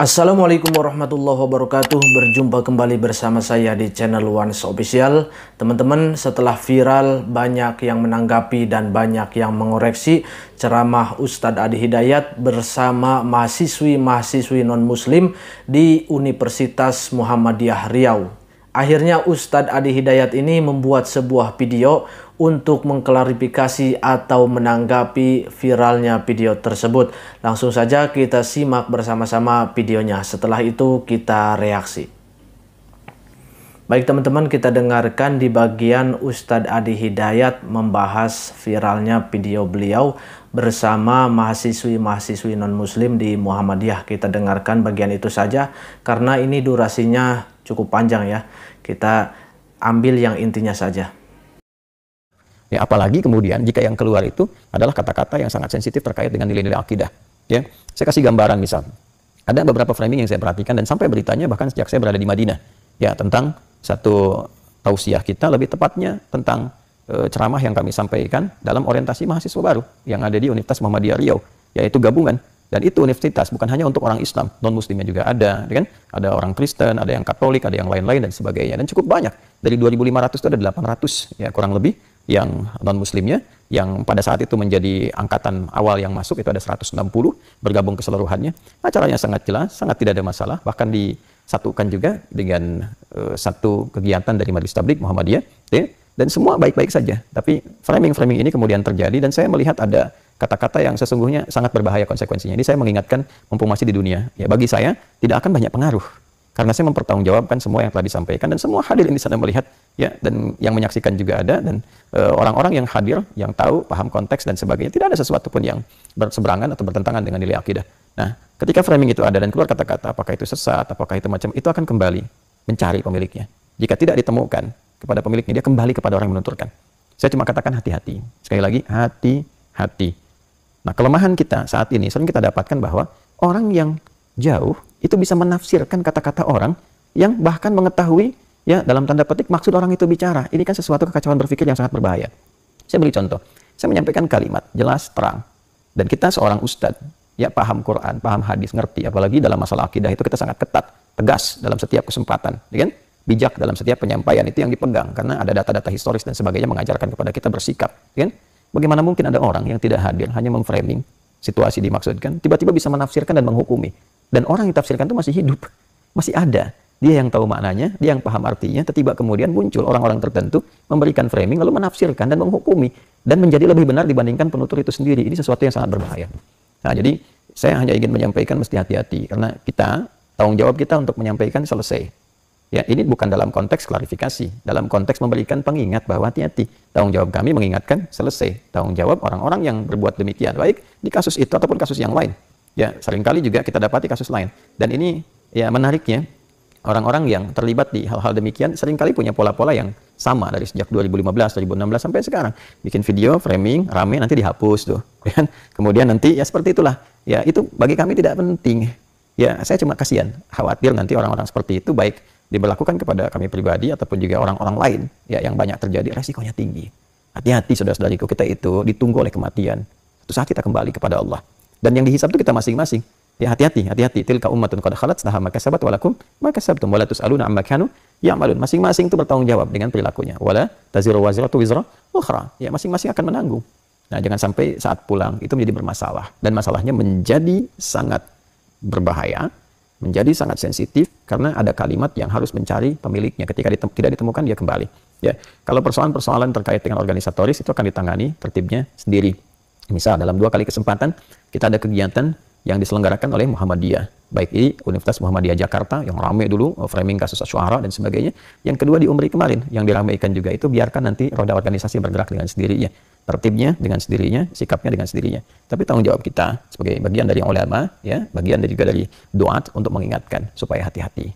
Assalamualaikum warahmatullahi wabarakatuh Berjumpa kembali bersama saya di channel So Official Teman-teman setelah viral banyak yang menanggapi dan banyak yang mengoreksi Ceramah Ustadz Adi Hidayat bersama mahasiswi-mahasiswi non muslim di Universitas Muhammadiyah Riau Akhirnya Ustadz Adi Hidayat ini membuat sebuah video untuk mengklarifikasi atau menanggapi viralnya video tersebut. Langsung saja kita simak bersama-sama videonya. Setelah itu kita reaksi. Baik teman-teman, kita dengarkan di bagian Ustadz Adi Hidayat membahas viralnya video beliau bersama mahasiswi-mahasiswi non-muslim di Muhammadiyah. Kita dengarkan bagian itu saja karena ini durasinya cukup panjang ya. Kita ambil yang intinya saja. Ya, apalagi kemudian jika yang keluar itu adalah kata-kata yang sangat sensitif terkait dengan nilai-nilai akidah. Ya, saya kasih gambaran misal. Ada beberapa framing yang saya perhatikan dan sampai beritanya bahkan sejak saya berada di Madinah ya tentang satu tausiah kita lebih tepatnya tentang e, ceramah yang kami sampaikan dalam orientasi mahasiswa baru yang ada di Universitas Muhammadiyah Riau yaitu gabungan dan itu universitas bukan hanya untuk orang Islam non muslimnya juga ada ya kan ada orang Kristen ada yang Katolik ada yang lain-lain dan sebagainya dan cukup banyak dari 2500 itu ada 800 ya kurang lebih yang non muslimnya yang pada saat itu menjadi angkatan awal yang masuk itu ada 160 bergabung keseluruhannya acaranya sangat jelas sangat tidak ada masalah bahkan di satukan juga dengan uh, satu kegiatan dari Majelis Tablik Muhammadiyah ya. dan semua baik-baik saja tapi framing-framing ini kemudian terjadi dan saya melihat ada kata-kata yang sesungguhnya sangat berbahaya konsekuensinya ini saya mengingatkan mumpung masih di dunia ya bagi saya tidak akan banyak pengaruh karena saya mempertanggungjawabkan semua yang telah disampaikan dan semua hadir di sana melihat ya dan yang menyaksikan juga ada dan eh, orang-orang uh, yang hadir yang tahu paham konteks dan sebagainya tidak ada sesuatu pun yang berseberangan atau bertentangan dengan nilai akidah Nah, ketika framing itu ada dan keluar kata-kata apakah itu sesat, apakah itu macam itu akan kembali mencari pemiliknya. Jika tidak ditemukan kepada pemiliknya, dia kembali kepada orang yang menuturkan. Saya cuma katakan hati-hati. Sekali lagi, hati-hati. Nah, kelemahan kita saat ini sering kita dapatkan bahwa orang yang jauh itu bisa menafsirkan kata-kata orang yang bahkan mengetahui ya dalam tanda petik maksud orang itu bicara. Ini kan sesuatu kekacauan berpikir yang sangat berbahaya. Saya beri contoh. Saya menyampaikan kalimat jelas terang dan kita seorang ustadz ya paham Quran, paham hadis, ngerti apalagi dalam masalah akidah itu kita sangat ketat, tegas dalam setiap kesempatan, ya kan? Bijak dalam setiap penyampaian itu yang dipegang karena ada data-data historis dan sebagainya mengajarkan kepada kita bersikap, ya kan? Bagaimana mungkin ada orang yang tidak hadir hanya memframing situasi dimaksudkan, tiba-tiba bisa menafsirkan dan menghukumi. Dan orang yang tafsirkan itu masih hidup, masih ada. Dia yang tahu maknanya, dia yang paham artinya, tiba kemudian muncul orang-orang tertentu memberikan framing lalu menafsirkan dan menghukumi dan menjadi lebih benar dibandingkan penutur itu sendiri. Ini sesuatu yang sangat berbahaya. Nah, jadi saya hanya ingin menyampaikan mesti hati-hati karena kita tanggung jawab kita untuk menyampaikan selesai. Ya, ini bukan dalam konteks klarifikasi, dalam konteks memberikan pengingat bahwa hati-hati. Tanggung jawab kami mengingatkan selesai. Tanggung jawab orang-orang yang berbuat demikian, baik di kasus itu ataupun kasus yang lain. Ya, seringkali juga kita dapati kasus lain. Dan ini ya menariknya Orang-orang yang terlibat di hal-hal demikian seringkali punya pola-pola yang sama dari sejak 2015, 2016 sampai sekarang. Bikin video, framing, rame nanti dihapus tuh. Ya kan? Kemudian nanti ya seperti itulah. Ya itu bagi kami tidak penting. Ya saya cuma kasihan, khawatir nanti orang-orang seperti itu baik diberlakukan kepada kami pribadi ataupun juga orang-orang lain ya yang banyak terjadi resikonya tinggi. Hati-hati saudara-saudariku kita itu ditunggu oleh kematian. Satu saat kita kembali kepada Allah. Dan yang dihisap itu kita masing-masing. Ya hati-hati, hati-hati. Tilka ummatun qad khalat laha maka sabat walakum maka sabtum wala tusaluna amma kanu ya'malun. Masing-masing itu bertanggung jawab dengan perilakunya. Wala taziru waziratu wizra ukhra. Ya masing-masing akan menanggung. Nah, jangan sampai saat pulang itu menjadi bermasalah dan masalahnya menjadi sangat berbahaya, menjadi sangat sensitif karena ada kalimat yang harus mencari pemiliknya. Ketika ditem tidak ditemukan dia kembali. Ya, kalau persoalan-persoalan terkait dengan organisatoris itu akan ditangani tertibnya sendiri. Misal dalam dua kali kesempatan kita ada kegiatan yang diselenggarakan oleh Muhammadiyah. Baik di Universitas Muhammadiyah Jakarta yang ramai dulu eh, framing kasus suara dan sebagainya. Yang kedua di Umri kemarin yang diramaikan juga itu biarkan nanti roda organisasi bergerak dengan sendirinya. Tertibnya dengan sendirinya, sikapnya dengan sendirinya. Tapi tanggung jawab kita sebagai bagian dari ulama, ya, bagian dari juga dari doa untuk mengingatkan supaya hati-hati.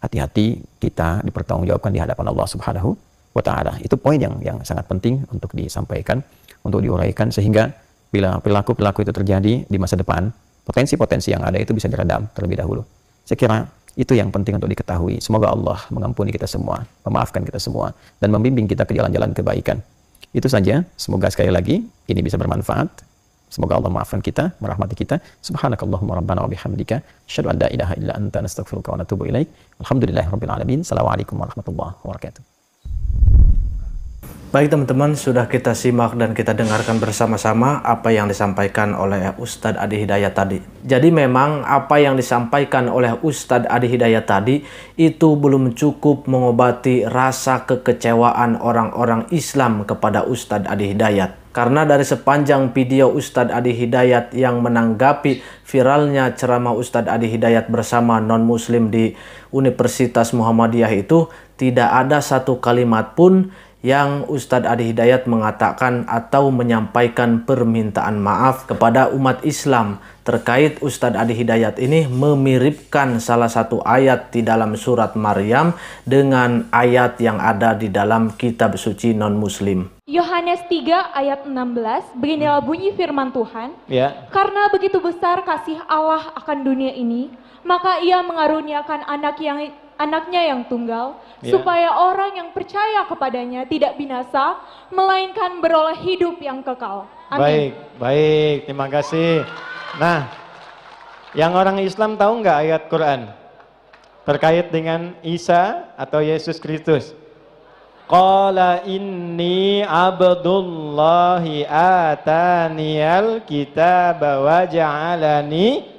Hati-hati kita dipertanggungjawabkan di hadapan Allah Subhanahu wa taala. Itu poin yang yang sangat penting untuk disampaikan, untuk diuraikan sehingga bila perilaku-perilaku itu terjadi di masa depan, potensi-potensi yang ada itu bisa diredam terlebih dahulu. Saya kira itu yang penting untuk diketahui. Semoga Allah mengampuni kita semua, memaafkan kita semua, dan membimbing kita ke jalan-jalan kebaikan. Itu saja. Semoga sekali lagi ini bisa bermanfaat. Semoga Allah maafkan kita, merahmati kita. Subhanakallahumma rabbana wa bihamdika. Asyadu an la ilaha illa anta nastaghfiruka wa natubu ilaik. Alhamdulillahirabbil alamin. Assalamualaikum warahmatullahi wabarakatuh. Baik teman-teman, sudah kita simak dan kita dengarkan bersama-sama apa yang disampaikan oleh Ustadz Adi Hidayat tadi. Jadi memang apa yang disampaikan oleh Ustadz Adi Hidayat tadi itu belum cukup mengobati rasa kekecewaan orang-orang Islam kepada Ustadz Adi Hidayat. Karena dari sepanjang video Ustadz Adi Hidayat yang menanggapi viralnya ceramah Ustadz Adi Hidayat bersama non-muslim di Universitas Muhammadiyah itu, tidak ada satu kalimat pun yang Ustadz Adi Hidayat mengatakan atau menyampaikan permintaan maaf kepada umat Islam terkait Ustadz Adi Hidayat ini memiripkan salah satu ayat di dalam surat Maryam dengan ayat yang ada di dalam kitab suci non-muslim. Yohanes 3 ayat 16 beginilah hmm. bunyi firman Tuhan ya. karena begitu besar kasih Allah akan dunia ini maka ia mengaruniakan anak yang anaknya yang tunggal, yeah. supaya orang yang percaya kepadanya tidak binasa, melainkan beroleh hidup yang kekal. Amin. Baik, baik, terima kasih. Nah, yang orang Islam tahu nggak ayat Quran terkait dengan Isa atau Yesus Kristus? Qala inni abdullahi ataniyal kitab wa ja'alani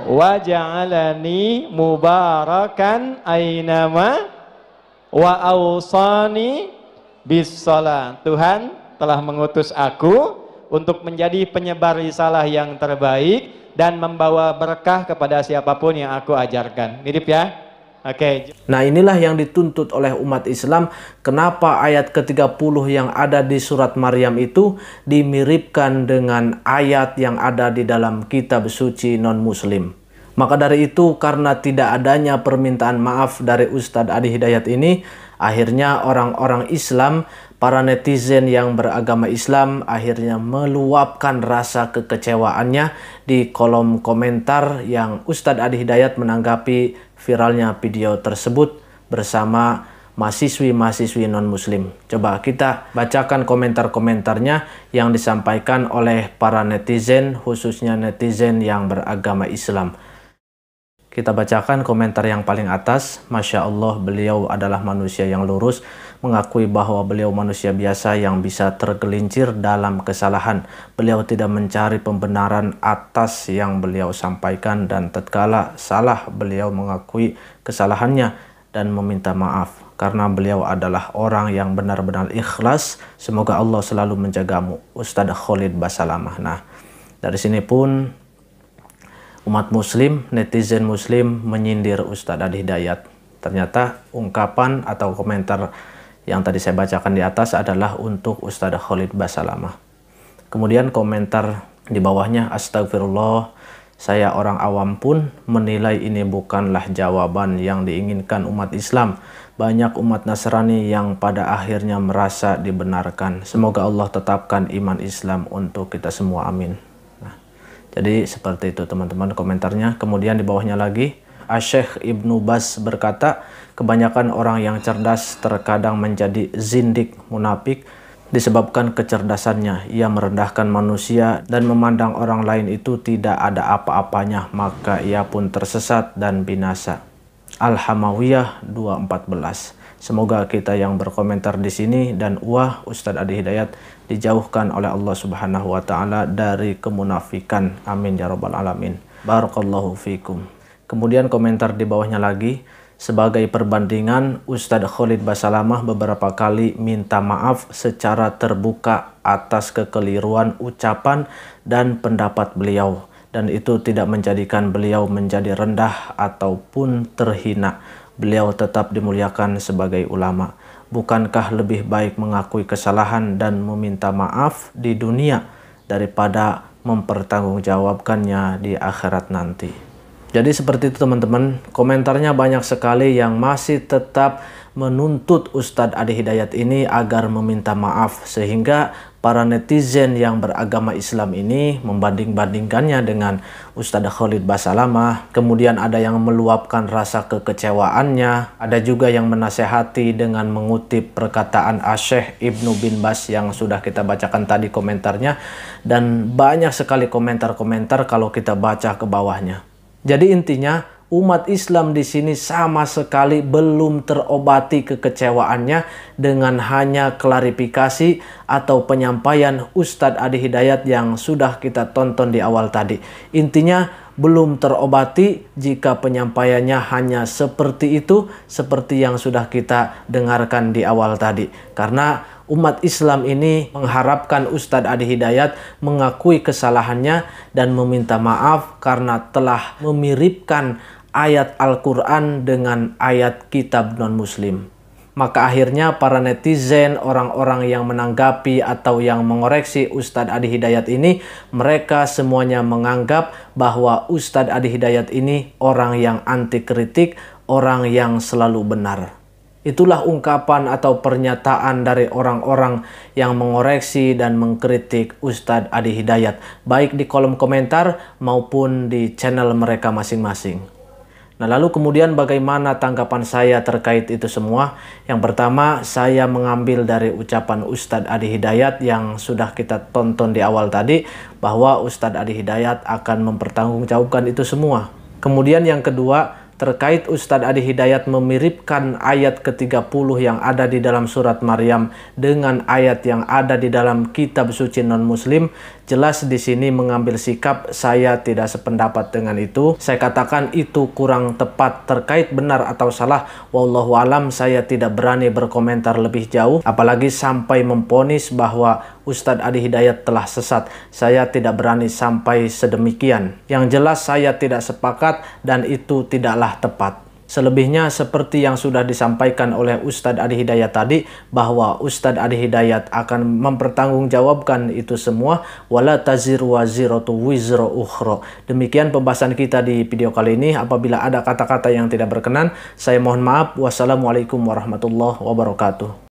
wa ja'alani mubarakan aynama wa awsani bis Tuhan telah mengutus aku untuk menjadi penyebar risalah yang terbaik dan membawa berkah kepada siapapun yang aku ajarkan. Mirip ya? Oke. Okay. Nah, inilah yang dituntut oleh umat Islam kenapa ayat ke-30 yang ada di surat Maryam itu dimiripkan dengan ayat yang ada di dalam kitab suci non-muslim. Maka dari itu karena tidak adanya permintaan maaf dari Ustadz Adi Hidayat ini, akhirnya orang-orang Islam, para netizen yang beragama Islam akhirnya meluapkan rasa kekecewaannya di kolom komentar yang Ustadz Adi Hidayat menanggapi viralnya video tersebut bersama mahasiswi-mahasiswi non-muslim. Coba kita bacakan komentar-komentarnya yang disampaikan oleh para netizen, khususnya netizen yang beragama Islam. Kita bacakan komentar yang paling atas. Masya Allah, beliau adalah manusia yang lurus, mengakui bahwa beliau manusia biasa yang bisa tergelincir dalam kesalahan. Beliau tidak mencari pembenaran atas yang beliau sampaikan, dan tatkala salah, beliau mengakui kesalahannya dan meminta maaf. Karena beliau adalah orang yang benar-benar ikhlas. Semoga Allah selalu menjagamu. Ustadz Khalid Basalamah. Nah, dari sini pun umat muslim, netizen muslim menyindir Ustadz Adi Hidayat. Ternyata ungkapan atau komentar yang tadi saya bacakan di atas adalah untuk Ustadz Khalid Basalamah. Kemudian komentar di bawahnya, Astagfirullah, saya orang awam pun menilai ini bukanlah jawaban yang diinginkan umat Islam. Banyak umat Nasrani yang pada akhirnya merasa dibenarkan. Semoga Allah tetapkan iman Islam untuk kita semua. Amin. Jadi seperti itu teman-teman komentarnya. Kemudian di bawahnya lagi, Asyikh Ibnu Bas berkata, kebanyakan orang yang cerdas terkadang menjadi zindik, munafik, disebabkan kecerdasannya. Ia merendahkan manusia dan memandang orang lain itu tidak ada apa-apanya, maka ia pun tersesat dan binasa. Al-Hamawiyah 214 Semoga kita yang berkomentar di sini dan wah Ustadz Adi Hidayat dijauhkan oleh Allah Subhanahu wa taala dari kemunafikan. Amin ya rabbal alamin. Barakallahu fikum. Kemudian komentar di bawahnya lagi sebagai perbandingan Ustadz Khalid Basalamah beberapa kali minta maaf secara terbuka atas kekeliruan ucapan dan pendapat beliau dan itu tidak menjadikan beliau menjadi rendah ataupun terhina beliau tetap dimuliakan sebagai ulama. Bukankah lebih baik mengakui kesalahan dan meminta maaf di dunia daripada mempertanggungjawabkannya di akhirat nanti? Jadi seperti itu teman-teman, komentarnya banyak sekali yang masih tetap menuntut Ustadz Adi Hidayat ini agar meminta maaf sehingga para netizen yang beragama Islam ini membanding-bandingkannya dengan Ustadz Khalid Basalamah kemudian ada yang meluapkan rasa kekecewaannya ada juga yang menasehati dengan mengutip perkataan Asyikh Ibnu Bin Bas yang sudah kita bacakan tadi komentarnya dan banyak sekali komentar-komentar kalau kita baca ke bawahnya jadi intinya umat Islam di sini sama sekali belum terobati kekecewaannya dengan hanya klarifikasi atau penyampaian Ustadz Adi Hidayat yang sudah kita tonton di awal tadi. Intinya belum terobati jika penyampaiannya hanya seperti itu, seperti yang sudah kita dengarkan di awal tadi. Karena umat Islam ini mengharapkan Ustadz Adi Hidayat mengakui kesalahannya dan meminta maaf karena telah memiripkan ayat Al-Quran dengan ayat kitab non-muslim. Maka akhirnya para netizen, orang-orang yang menanggapi atau yang mengoreksi Ustadz Adi Hidayat ini, mereka semuanya menganggap bahwa Ustadz Adi Hidayat ini orang yang anti kritik, orang yang selalu benar. Itulah ungkapan atau pernyataan dari orang-orang yang mengoreksi dan mengkritik Ustadz Adi Hidayat, baik di kolom komentar maupun di channel mereka masing-masing. Nah, lalu kemudian bagaimana tanggapan saya terkait itu semua? Yang pertama, saya mengambil dari ucapan Ustadz Adi Hidayat yang sudah kita tonton di awal tadi, bahwa Ustadz Adi Hidayat akan mempertanggungjawabkan itu semua. Kemudian yang kedua, terkait Ustadz Adi Hidayat memiripkan ayat ke-30 yang ada di dalam surat Maryam dengan ayat yang ada di dalam kitab suci non-muslim, jelas di sini mengambil sikap saya tidak sependapat dengan itu. Saya katakan itu kurang tepat terkait benar atau salah. Wallahu saya tidak berani berkomentar lebih jauh apalagi sampai memponis bahwa Ustadz Adi Hidayat telah sesat. Saya tidak berani sampai sedemikian. Yang jelas saya tidak sepakat dan itu tidaklah tepat. Selebihnya seperti yang sudah disampaikan oleh Ustadz Adi Hidayat tadi bahwa Ustadz Adi Hidayat akan mempertanggungjawabkan itu semua wala tazir waziratu wizro ukhro. Demikian pembahasan kita di video kali ini. Apabila ada kata-kata yang tidak berkenan, saya mohon maaf. Wassalamualaikum warahmatullahi wabarakatuh.